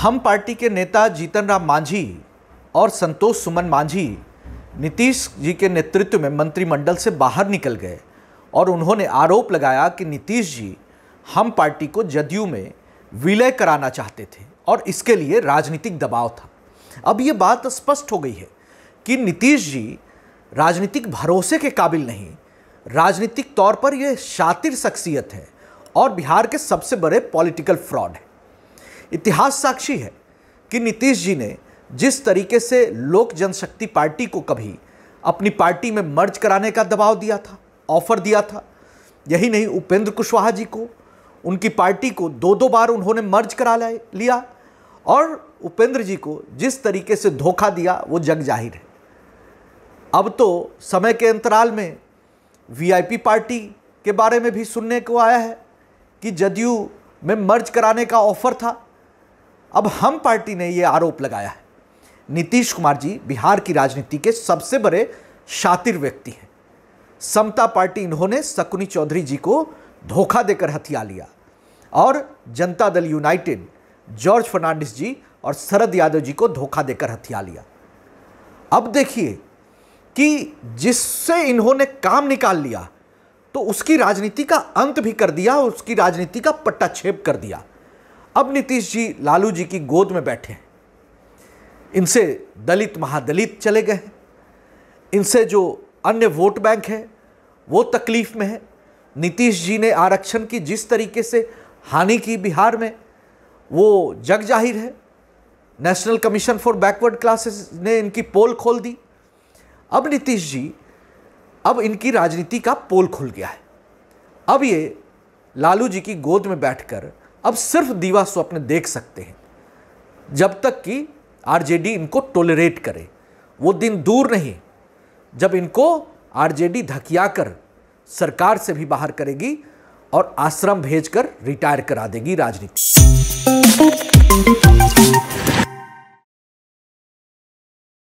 हम पार्टी के नेता जीतन राम मांझी और संतोष सुमन मांझी नीतीश जी के नेतृत्व में मंत्रिमंडल से बाहर निकल गए और उन्होंने आरोप लगाया कि नीतीश जी हम पार्टी को जदयू में विलय कराना चाहते थे और इसके लिए राजनीतिक दबाव था अब ये बात स्पष्ट हो गई है कि नीतीश जी राजनीतिक भरोसे के काबिल नहीं राजनीतिक तौर पर ये शातिर शख्सियत है और बिहार के सबसे बड़े पॉलिटिकल फ्रॉड है इतिहास साक्षी है कि नीतीश जी ने जिस तरीके से लोक जनशक्ति पार्टी को कभी अपनी पार्टी में मर्ज कराने का दबाव दिया था ऑफर दिया था यही नहीं उपेंद्र कुशवाहा जी को उनकी पार्टी को दो दो बार उन्होंने मर्ज करा लिया और उपेंद्र जी को जिस तरीके से धोखा दिया वो जग जाहिर है अब तो समय के अंतराल में वीआईपी पार्टी के बारे में भी सुनने को आया है कि जदयू में मर्ज कराने का ऑफर था अब हम पार्टी ने ये आरोप लगाया है नीतीश कुमार जी बिहार की राजनीति के सबसे बड़े शातिर व्यक्ति हैं समता पार्टी इन्होंने सकुनी चौधरी जी को धोखा देकर हथिया लिया और जनता दल यूनाइटेड जॉर्ज फर्नांडिस जी और शरद यादव जी को धोखा देकर हथिया लिया अब देखिए कि जिससे इन्होंने काम निकाल लिया तो उसकी राजनीति का अंत भी कर दिया उसकी राजनीति का छेप कर दिया अब नीतीश जी लालू जी की गोद में बैठे हैं इनसे दलित महादलित चले गए हैं इनसे जो अन्य वोट बैंक है वो तकलीफ में है नीतीश जी ने आरक्षण की जिस तरीके से हानि की बिहार में वो जग जाहिर है national commission for backward classes ने इनकी पोल खोल दी अब नीतीश जी अब इनकी राजनीति का पोल खुल गया है अब ये लालू जी की गोद में बैठकर अब सिर्फ दीवा स्वप्न देख सकते हैं जब तक कि आरजेडी इनको टोलरेट करे वो दिन दूर नहीं जब इनको आरजेडी धकियाकर सरकार से भी बाहर करेगी और आश्रम भेजकर रिटायर करा देगी राजनीति